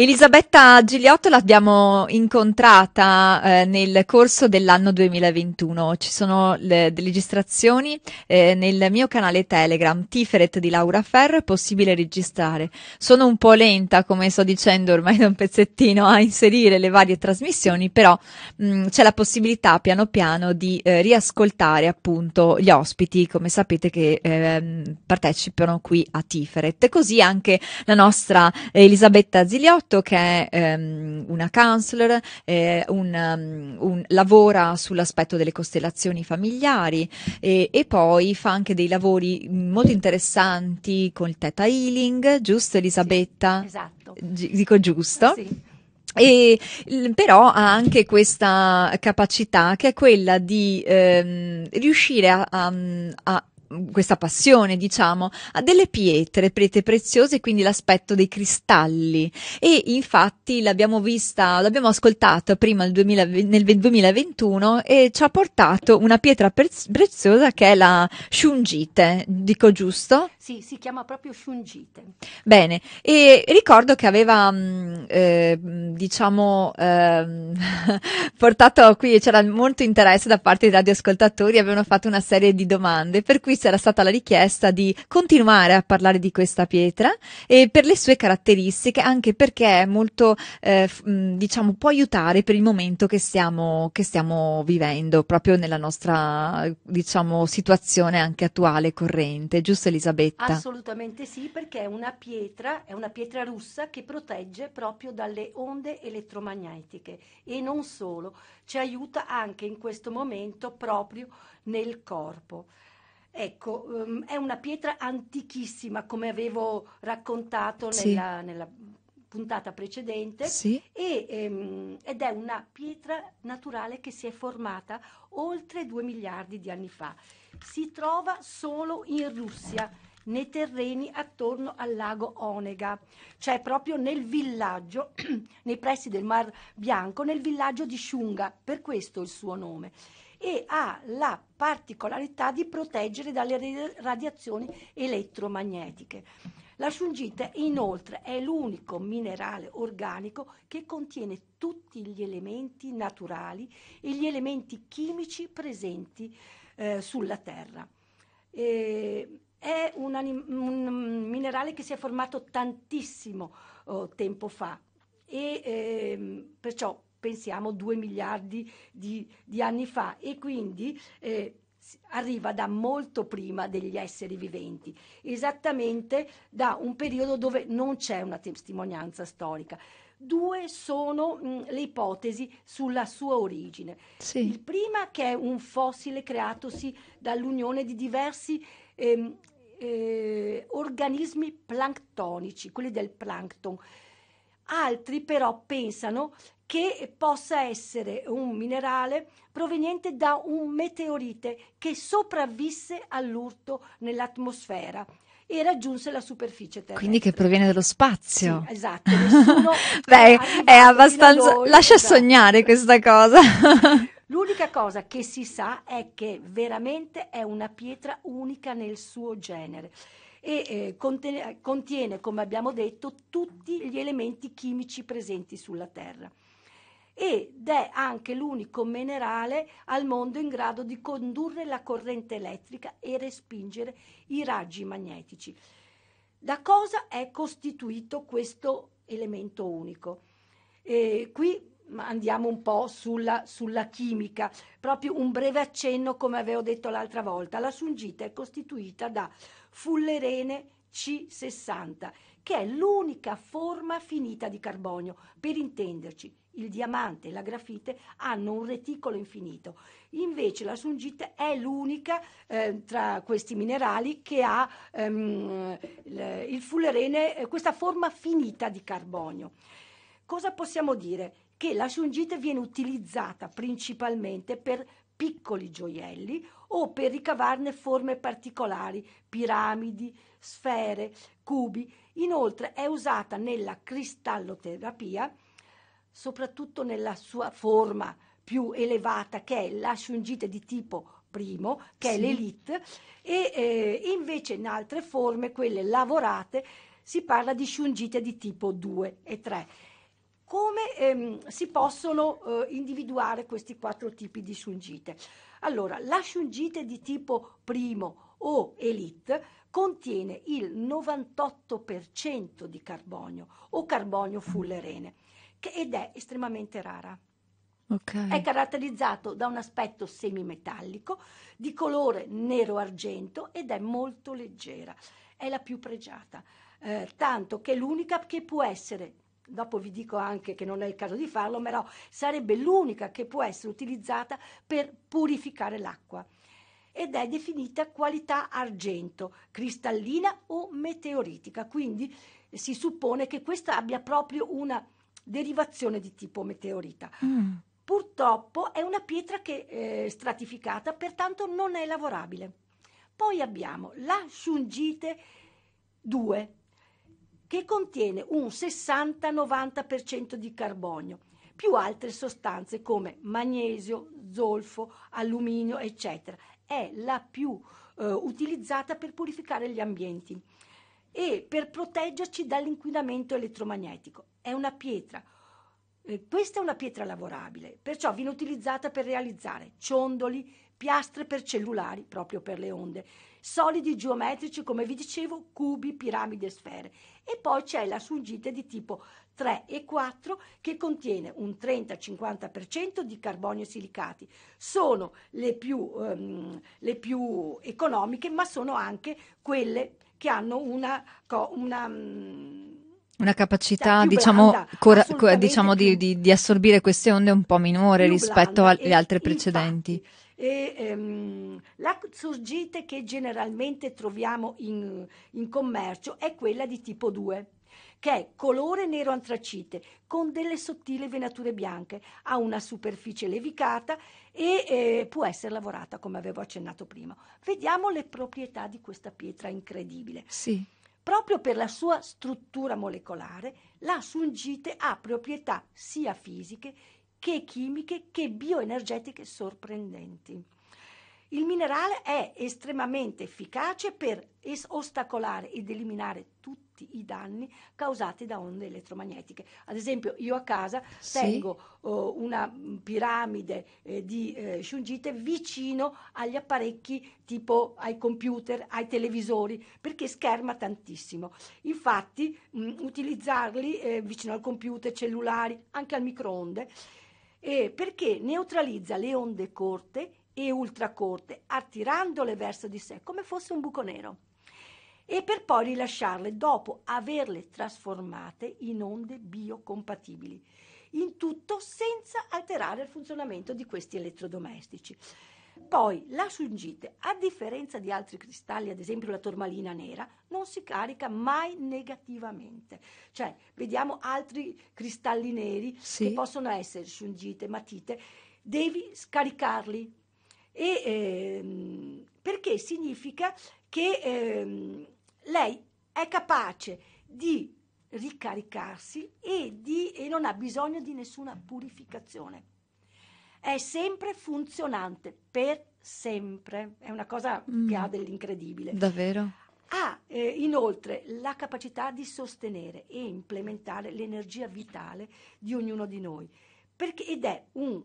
Elisabetta Gigliotto l'abbiamo incontrata eh, nel corso dell'anno 2021, ci sono le, delle registrazioni eh, nel mio canale Telegram, Tiferet di Laura Ferro, è possibile registrare. Sono un po' lenta, come sto dicendo ormai da un pezzettino, a inserire le varie trasmissioni, però mh, mm, c'è la possibilità piano piano di eh, riascoltare appunto gli ospiti, come sapete che ehm, partecipano qui a Tiferet. Così anche la nostra Elisabetta Gigliotto fatto che ehm, una counselor eh, un, um, un, lavora sull'aspetto delle costellazioni familiari e, e, poi fa anche dei lavori molto interessanti con il Theta Healing, giusto Elisabetta? Sì, esatto. G- dico giusto? Sì. E, però ha anche questa capacità che è quella di ehm, riuscire a, a, a questa passione, diciamo, ha delle pietre, pietre preziose, quindi l'aspetto dei cristalli. E infatti l'abbiamo vista, l'abbiamo ascoltata prima nel, 2000, nel 2021 e ci ha portato una pietra preziosa che è la shungite, dico giusto? Sì, si chiama proprio shungite. Bene, e ricordo che aveva, eh, diciamo, eh, portato qui, c'era molto interesse da parte dei radioascoltatori, avevano fatto una serie di domande, per cui era stata la richiesta di continuare a parlare di questa pietra e per le sue caratteristiche, anche perché è molto, eh, mm, diciamo, può aiutare per il momento che stiamo, che stiamo vivendo, proprio nella nostra, diciamo, situazione anche attuale, corrente, giusto Elisabetta? Assolutamente sì, perché è una pietra, è una pietra russa che protegge proprio dalle onde elettromagnetiche e non solo, ci aiuta anche in questo momento proprio nel corpo. Ecco, um, è una pietra antichissima, come avevo raccontato sì. nella, nella, puntata precedente, sì. e, ehm, ed è una pietra naturale che si è formata oltre due miliardi di anni fa. Si trova solo in Russia nei terreni attorno al lago Onega, cioè proprio nel villaggio, nei pressi del Mar Bianco, nel villaggio di Shunga, per questo il suo nome e ha la particolarità di proteggere dalle radiazioni elettromagnetiche. La sfungite inoltre è l'unico minerale organico che contiene tutti gli elementi naturali e gli elementi chimici presenti eh, sulla Terra. E è un, anim- un, minerale che si è formato tantissimo oh, tempo fa e eh, perciò pensiamo 2 miliardi di, di anni fa e quindi eh, arriva da molto prima degli esseri viventi, esattamente da un periodo dove non c'è una testimonianza storica. Due sono mh, le ipotesi sulla sua origine. Sì. Il prima che è un fossile creatosi dall'unione di diversi ehm, eh, organismi planctonici, quelli del plankton. Altri però pensano che possa essere un minerale proveniente da un meteorite che sopravvisse all'urto nell'atmosfera e raggiunse la superficie terrestre. Quindi che proviene dallo spazio. Sì, esatto. Beh, è abbastanza... Noi, Lascia esatto. sognare questa cosa. L'unica cosa che si sa è che veramente è una pietra unica nel suo genere e eh, contiene, contiene, come abbiamo detto, tutti gli elementi chimici presenti sulla Terra ed è anche l'unico minerale al mondo in grado di condurre la corrente elettrica e respingere i raggi magnetici. Da cosa è costituito questo elemento unico? E qui andiamo un po' sulla, sulla, chimica, proprio un breve accenno come avevo detto l'altra volta. La sungita è costituita da fullerene C60, che è l'unica forma finita di carbonio, per intenderci il diamante e la grafite hanno un reticolo infinito. Invece la sungite è l'unica eh, tra questi minerali che ha ehm, il fullerene, eh, questa forma finita di carbonio. Cosa possiamo dire? Che la sungite viene utilizzata principalmente per piccoli gioielli o per ricavarne forme particolari, piramidi, sfere, cubi. Inoltre è usata nella cristalloterapia soprattutto nella sua forma più elevata che è la Shungite di tipo primo, che sì. è l'elite, e eh, invece in altre forme, quelle lavorate, si parla di sciungite di tipo 2 e 3. Come ehm, si possono eh, individuare questi quattro tipi di sciungite? Allora, la sciungite di tipo primo o elite contiene il 98% di carbonio o carbonio fullerene che, ed è estremamente rara. Okay. È caratterizzato da un aspetto semimetallico, di colore nero-argento ed è molto leggera. È la più pregiata, eh, tanto che l'unica che può essere, dopo vi dico anche che non è il caso di farlo, però sarebbe l'unica che può essere utilizzata per purificare l'acqua ed è definita qualità argento, cristallina o meteoritica, quindi si suppone che questa abbia proprio una derivazione di tipo meteorita. Mm. Purtroppo è una pietra che è eh, stratificata, pertanto non è lavorabile. Poi abbiamo la Shungite 2 che contiene un 60-90% di carbonio più altre sostanze come magnesio, zolfo, alluminio, eccetera. È la più eh, utilizzata per purificare gli ambienti e per proteggerci dall'inquinamento elettromagnetico è una pietra. Eh, questa è una pietra lavorabile, perciò viene utilizzata per realizzare ciondoli, piastre per cellulari, proprio per le onde, solidi geometrici, come vi dicevo, cubi, piramidi e sfere. E poi c'è la sungite di tipo 3 e 4 che contiene un 30-50% di carbonio e silicati. Sono le più, ehm, le più, economiche, ma sono anche quelle che hanno una... una mm, una capacità, diciamo, blanda, cora- diciamo di, di, di, assorbire queste onde un po' minore rispetto alle altre infatti, precedenti. E, ehm, la sorgite che generalmente troviamo in, in commercio è quella di tipo 2 che è colore nero antracite con delle sottili venature bianche, ha una superficie levicata e eh, può essere lavorata come avevo accennato prima. Vediamo le proprietà di questa pietra incredibile. Sì proprio per la sua struttura molecolare, la sungite ha proprietà sia fisiche che chimiche che bioenergetiche sorprendenti. Il minerale è estremamente efficace per es- ostacolare ed eliminare tutti i danni causati da onde elettromagnetiche. Ad esempio, io a casa sì. tengo oh, una piramide eh, di eh, shungite vicino agli apparecchi tipo ai computer, ai televisori, perché scherma tantissimo. Infatti, mh, utilizzarli eh, vicino al computer, cellulari, anche al microonde, eh, perché neutralizza le onde corte e ultracorte, attirandole verso di sé come fosse un buco nero, e per poi rilasciarle dopo averle trasformate in onde biocompatibili, in tutto senza alterare il funzionamento di questi elettrodomestici. Poi la sungite, a differenza di altri cristalli, ad esempio la tormalina nera, non si carica mai negativamente. Cioè, vediamo altri cristalli neri sì. che possono essere sungite, matite, devi scaricarli e, ehm, perché significa che ehm, lei è capace di ricaricarsi e, di, e non ha bisogno di nessuna purificazione. È sempre funzionante, per sempre. È una cosa mm. che ha dell'incredibile. Davvero? Ha eh, inoltre la capacità di sostenere e implementare l'energia vitale di ognuno di noi perché, ed è un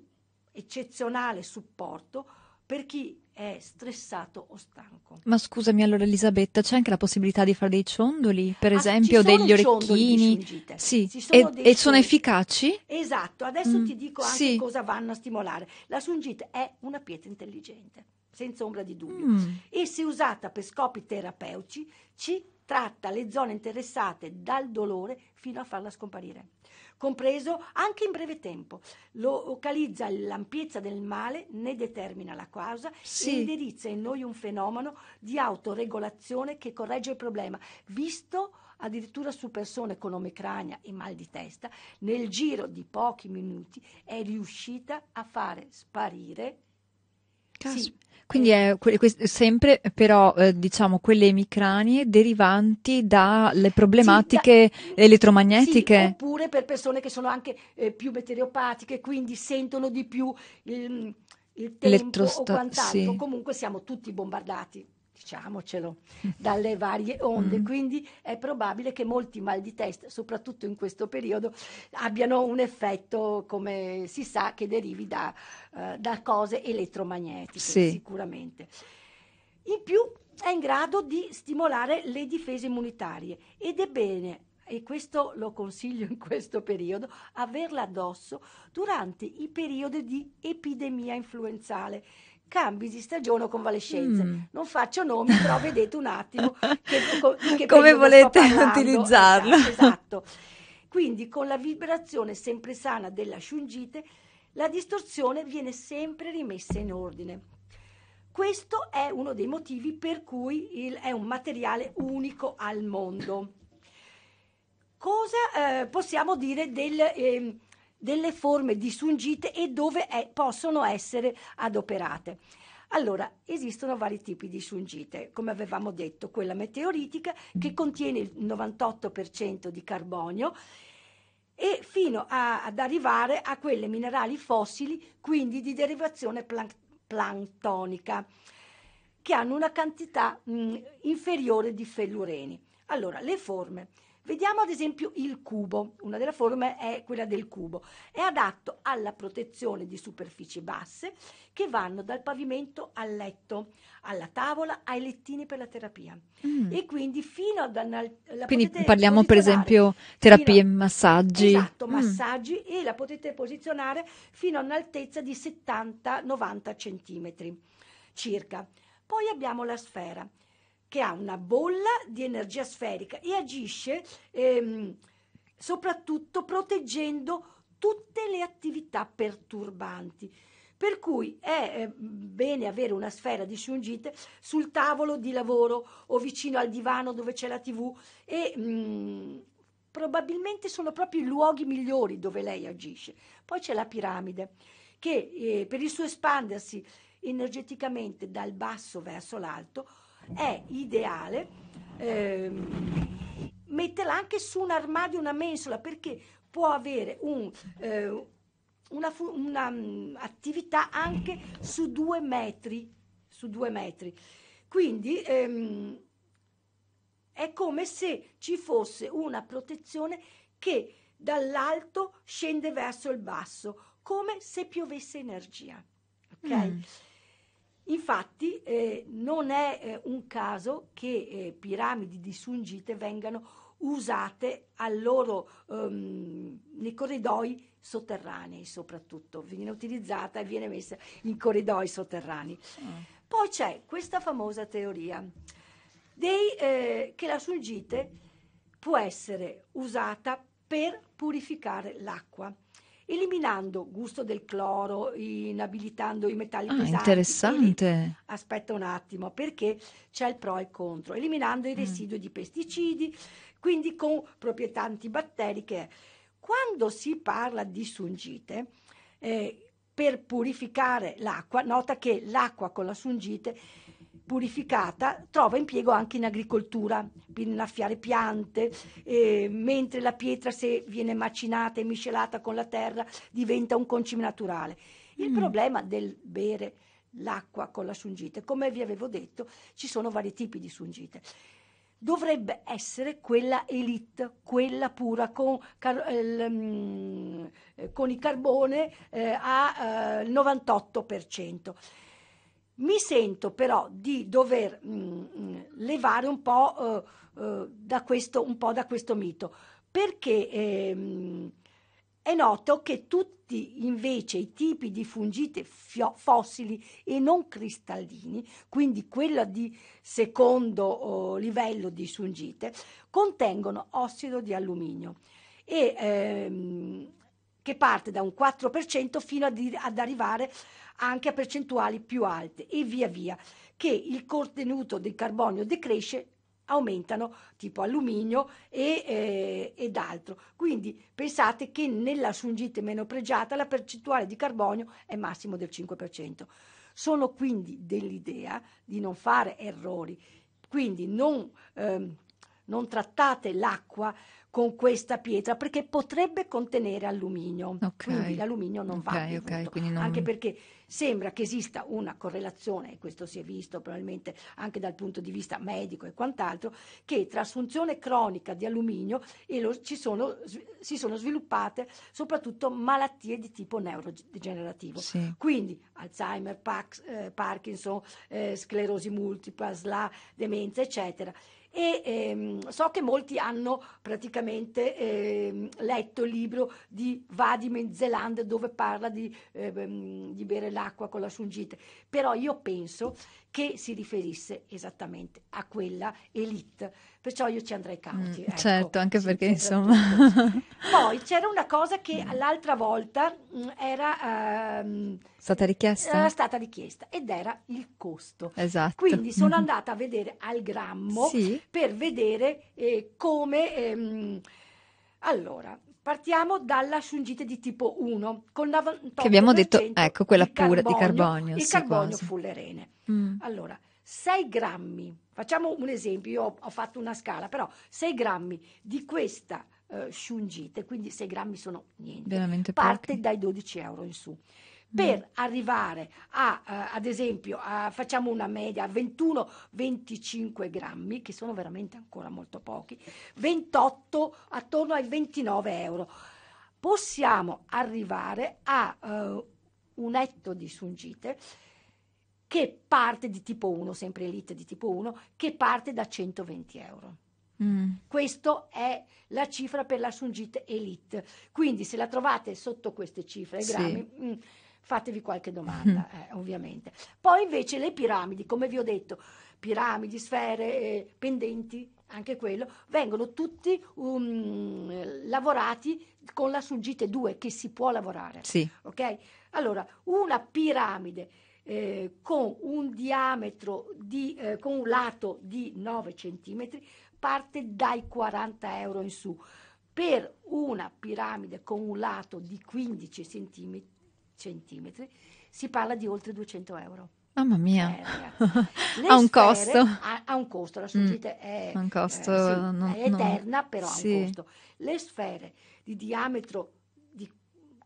eccezionale supporto per chi è stressato o stanco. Ma scusami allora Elisabetta, c'è anche la possibilità di fare dei ciondoli, per ah, esempio degli orecchini? Sì, e, e sono efficaci? Esatto, adesso mm. ti dico anche sì. cosa vanno a stimolare. La sungite è una pietra intelligente, senza ombra di dubbio, mm. e se usata per scopi terapeutici ci tratta le zone interessate dal dolore fino a farla scomparire compreso anche in breve tempo. Localizza l'ampiezza del male, ne determina la causa sì. e indirizza in noi un fenomeno di autoregolazione che corregge il problema, visto addirittura su persone con omicrania e mal di testa, nel giro di pochi minuti è riuscita a fare sparire sì. Quindi è, sempre però eh, diciamo quelle emicranie derivanti dalle problematiche sì, da, elettromagnetiche. Sì, oppure per persone che sono anche eh, più meteoropatiche, quindi sentono di più il, il tempo Elettrosta- o quant'altro. Comunque siamo tutti bombardati diciamocelo, dalle varie onde. Mm. Quindi è probabile che molti mal di testa, soprattutto in questo periodo, abbiano un effetto, come si sa, che derivi da, uh, da cose elettromagnetiche, sì. sicuramente. In più è in grado di stimolare le difese immunitarie ed è bene e questo lo consiglio in questo periodo, averla addosso durante i periodi di epidemia influenzale cambi di stagione o convalescenze. Mm. Non faccio nomi, però vedete un attimo che, che come volete utilizzarlo. Esatto, esatto, Quindi con la vibrazione sempre sana della sciungite, la distorsione viene sempre rimessa in ordine. Questo è uno dei motivi per cui il, è un materiale unico al mondo. Cosa eh, possiamo dire del, eh, delle forme disungite e dove è, possono essere adoperate. Allora, esistono vari tipi di sungite, come avevamo detto, quella meteoritica che mm. contiene il 98% di carbonio e fino a, ad arrivare a quelle minerali fossili, quindi di derivazione plank- planctonica, che hanno una quantità mh, mm, inferiore di fellureni. Allora, le forme. Vediamo ad esempio il cubo, una delle forme è quella del cubo, è adatto alla protezione di superfici basse che vanno dal pavimento al letto, alla tavola, ai lettini per la terapia. Mm. E quindi fino ad anal- Quindi parliamo per esempio terapie e massaggi. Esatto, mm. massaggi mm. e la potete posizionare fino a un'altezza di 70-90 cm circa. Poi abbiamo la sfera che ha una bolla di energia sferica e agisce ehm, soprattutto proteggendo tutte le attività perturbanti. Per cui è eh, bene avere una sfera di Shungite sul tavolo di lavoro o vicino al divano dove c'è la TV e mh, mm, probabilmente sono proprio i luoghi migliori dove lei agisce. Poi c'è la piramide che eh, per il suo espandersi energeticamente dal basso verso l'alto è ideale ehm, metterla anche su un armadio, una mensola, perché può avere un, eh, un'attività mm, um, anche su due metri. Su due metri. Quindi ehm, è come se ci fosse una protezione che dall'alto scende verso il basso, come se piovesse energia. Okay? Mm. Infatti eh, non è eh, un caso che eh, piramidi sungite vengano usate loro, ehm, nei corridoi sotterranei soprattutto, viene utilizzata e viene messa in corridoi sotterranei. Mm. Poi c'è questa famosa teoria dei, eh, che la sungite può essere usata per purificare l'acqua eliminando gusto del cloro, inabilitando i metalli ah, pesanti. interessante. aspetta un attimo, perché c'è il pro e il contro, eliminando i residui mm. di pesticidi, quindi con proprietà antibatteriche. Quando si parla di sungite, eh, per purificare l'acqua, nota che l'acqua con la sungite purificata trova impiego anche in agricoltura, per innaffiare piante, eh, mentre la pietra se viene macinata e miscelata con la terra diventa un concime naturale. Il mm. problema del bere l'acqua con la sungite, come vi avevo detto, ci sono vari tipi di sungite. Dovrebbe essere quella elite, quella pura, con, car- ehm, eh, con il carbone eh, al eh, 98% mi sento però di dover mh, mm, mm, levare un po', eh, eh, da questo, un po' da questo mito, perché ehm, è noto che tutti invece i tipi di fungite fio- fossili e non cristallini, quindi quella di secondo eh, livello di fungite, contengono ossido di alluminio e ehm, che parte da un 4% fino ad, ad arrivare anche a percentuali più alte e via via, che il contenuto del carbonio decresce aumentano tipo alluminio e, eh, ed altro. Quindi pensate che nella sungite meno pregiata la percentuale di carbonio è massimo del 5%. Sono quindi dell'idea di non fare errori, quindi non, ehm, non trattate l'acqua con questa pietra perché potrebbe contenere alluminio. Okay. Quindi l'alluminio non okay, va okay, non... anche perché sembra che esista una correlazione, e questo si è visto probabilmente anche dal punto di vista medico e quant'altro, che tra assunzione cronica di alluminio e lo, sono, si sono sviluppate soprattutto malattie di tipo neurodegenerativo. Sì. Quindi Alzheimer, Pax, eh, Parkinson, eh, sclerosi multipla, SLA, demenza, eccetera e ehm, so che molti hanno praticamente ehm, letto il libro di Vadim Zeland dove parla di, ehm, di bere l'acqua con la sungite, però io penso che si riferisse esattamente a quella elite. Perciò io ci andrei cauti. Mm, ecco, certo, anche perché insomma... Poi c'era una cosa che mm. l'altra volta mm, era... Ehm, stata richiesta? Era stata richiesta ed era il costo. Esatto. Quindi sono mm. andata a vedere al grammo sì. per vedere eh, come... Ehm, allora, Partiamo dalla sciungite di tipo 1 con 98 che abbiamo detto, ecco quella pura di carbonio. Il sì, carbonio quasi. fullerene. Mm. Allora, 6 grammi, facciamo un esempio, io ho, fatto una scala, però 6 grammi di questa eh, sciungite, quindi 6 grammi sono niente, Veramente parte pochi. dai 12 euro in su per mm. arrivare a, uh, ad esempio, a, facciamo una media, 21-25 grammi, che sono veramente ancora molto pochi, 28 attorno ai 29 euro. Possiamo arrivare a uh, un etto di sungite che parte di tipo 1, sempre elite di tipo 1, che parte da 120 euro. Mm. Questa è la cifra per la sungite Elite. Quindi se la trovate sotto queste cifre, sì. grammi, mh, mm, fatevi qualche domanda, eh, ovviamente. Poi invece le piramidi, come vi ho detto, piramidi, sfere, eh, pendenti, anche quello, vengono tutti um, lavorati con la sulgite 2 che si può lavorare. Sì. Ok? Allora, una piramide eh, con un diametro di, eh, con un lato di 9 cm parte dai 40 euro in su. Per una piramide con un lato di 15 centimetri, centimetri, si parla di oltre 200 euro. Mamma mia, eh, ha un costo. Ha, ha, un costo, la sorgente mm. è, un costo, eh, sì, non, è eterna, non... però sì. ha un costo. Le sfere di diametro di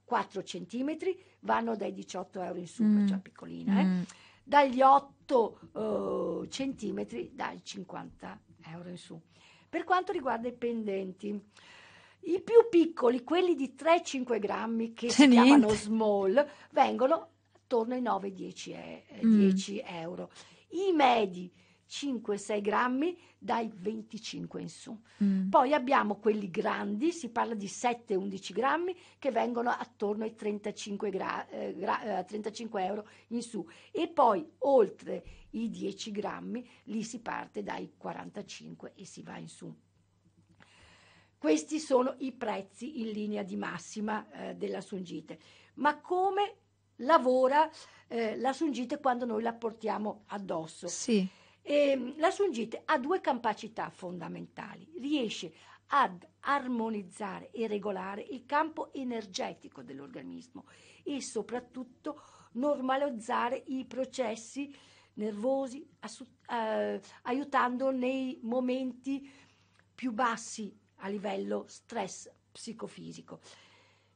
4 cm vanno dai 18 euro in su, mm. cioè piccolina, eh? Mm. dagli 8 uh, cm dai 50 euro in su. Per quanto riguarda i pendenti, i più piccoli, quelli di 3-5 grammi che C'è si niente. chiamano small, vengono attorno ai 9-10 eh, eh, mm. euro. I medi 5-6 grammi dai 25 in su. Mm. Poi abbiamo quelli grandi, si parla di 7-11 grammi, che vengono attorno ai 35, gra- eh, gra- eh, 35, euro in su. E poi oltre i 10 grammi, lì si parte dai 45 e si va in su. Questi sono i prezzi in linea di massima eh, della Sungite. Ma come lavora eh, la Sungite quando noi la portiamo addosso? Sì. E, ehm, la Sungite ha due capacità fondamentali. Riesce ad armonizzare e regolare il campo energetico dell'organismo e soprattutto normalizzare i processi nervosi, assu- eh, aiutando nei momenti più bassi a livello stress psicofisico.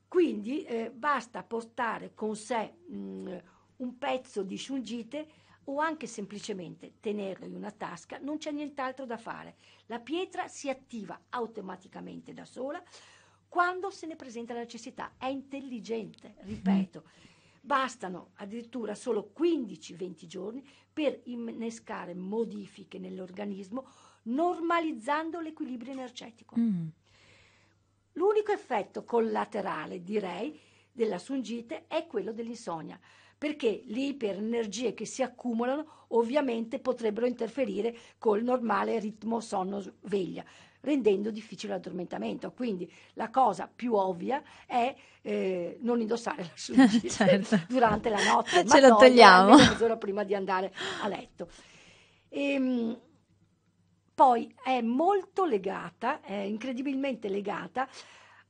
Quindi eh, basta portare con sé mh, mm, un pezzo di shungite o anche semplicemente tenerlo in una tasca, non c'è nient'altro da fare. La pietra si attiva automaticamente da sola quando se ne presenta la necessità. È intelligente, ripeto. Bastano addirittura solo 15-20 giorni per innescare modifiche nell'organismo normalizzando l'equilibrio energetico. Mm. L'unico effetto collaterale, direi, della sungite è quello dell'insonnia, perché le iperenergie che si accumulano ovviamente potrebbero interferire col normale ritmo sonno-veglia, rendendo difficile l'addormentamento. Quindi la cosa più ovvia è eh, non indossare la sungite certo. durante la notte, ma ce lo togliamo mezz'ora prima di andare a letto. Ehm, poi è molto legata, è incredibilmente legata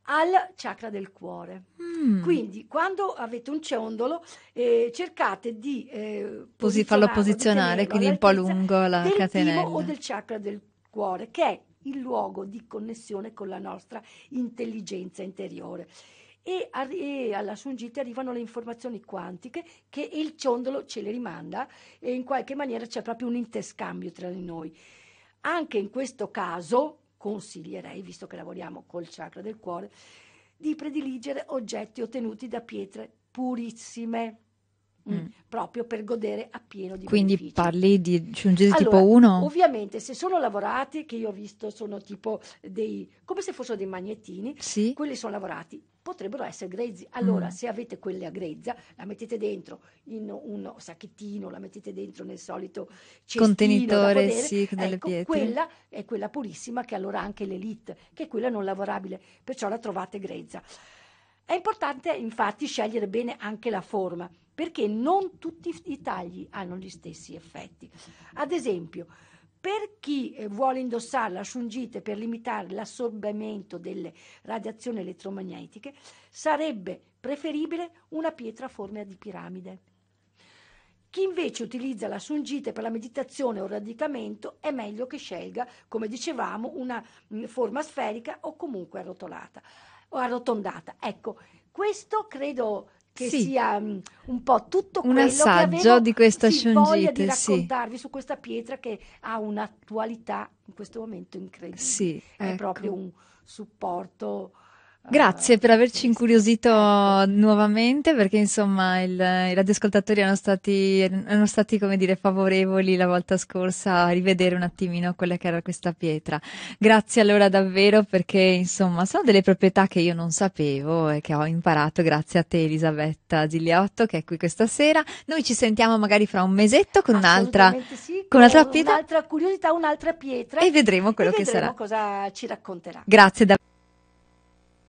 al chakra del cuore. Mm. Quindi quando avete un ciondolo eh, cercate di eh, Posi, farlo posizionare, quindi un po' lungo la del catenella. o del chakra del cuore, che è il luogo di connessione con la nostra intelligenza interiore. E, a, e, alla Sungite arrivano le informazioni quantiche che il ciondolo ce le rimanda e in qualche maniera c'è proprio un interscambio tra di noi. Anche in questo caso consiglierei, visto che lavoriamo col chakra del cuore, di prediligere oggetti ottenuti da pietre purissime Mm. mm. proprio per godere appieno di Quindi benefici. parli di giungere allora, tipo 1? Ovviamente, se sono lavorati, che io ho visto sono tipo dei, come se fossero dei magnetini, sì. quelli sono lavorati, potrebbero essere grezzi. Allora, mm. se avete quelle a grezza, la mettete dentro in un sacchettino, la mettete dentro nel solito contenitore, da sì, delle ecco, pietre. Quella è quella purissima che allora anche l'elite, che è quella non lavorabile, perciò la trovate grezza. È importante infatti scegliere bene anche la forma perché non tutti i tagli hanno gli stessi effetti. Ad esempio, per chi eh, vuole indossare la shungite per limitare l'assorbimento delle radiazioni elettromagnetiche, sarebbe preferibile una pietra a forma di piramide. Chi invece utilizza la sungite per la meditazione o il radicamento è meglio che scelga, come dicevamo, una mm, forma sferica o comunque arrotolata o arrotondata. Ecco, questo credo che sì. sia mm, un po' tutto un assaggio di questa Shungite di raccontarvi sì. su questa pietra che ha un'attualità in questo momento incredibile sì, è proprio ecco. un supporto Grazie per averci incuriosito nuovamente perché insomma il, i radioascoltatori erano stati, erano stati come dire favorevoli la volta scorsa a rivedere un attimino quella che era questa pietra. Grazie allora davvero perché insomma sono delle proprietà che io non sapevo e che ho imparato grazie a te Elisabetta Gigliotto che è qui questa sera. Noi ci sentiamo magari fra un mesetto con un'altra, sì, con un'altra pietra. Un'altra curiosità, un'altra pietra. E vedremo quello e vedremo che sarà. Vedremo cosa ci racconterà. Grazie davvero.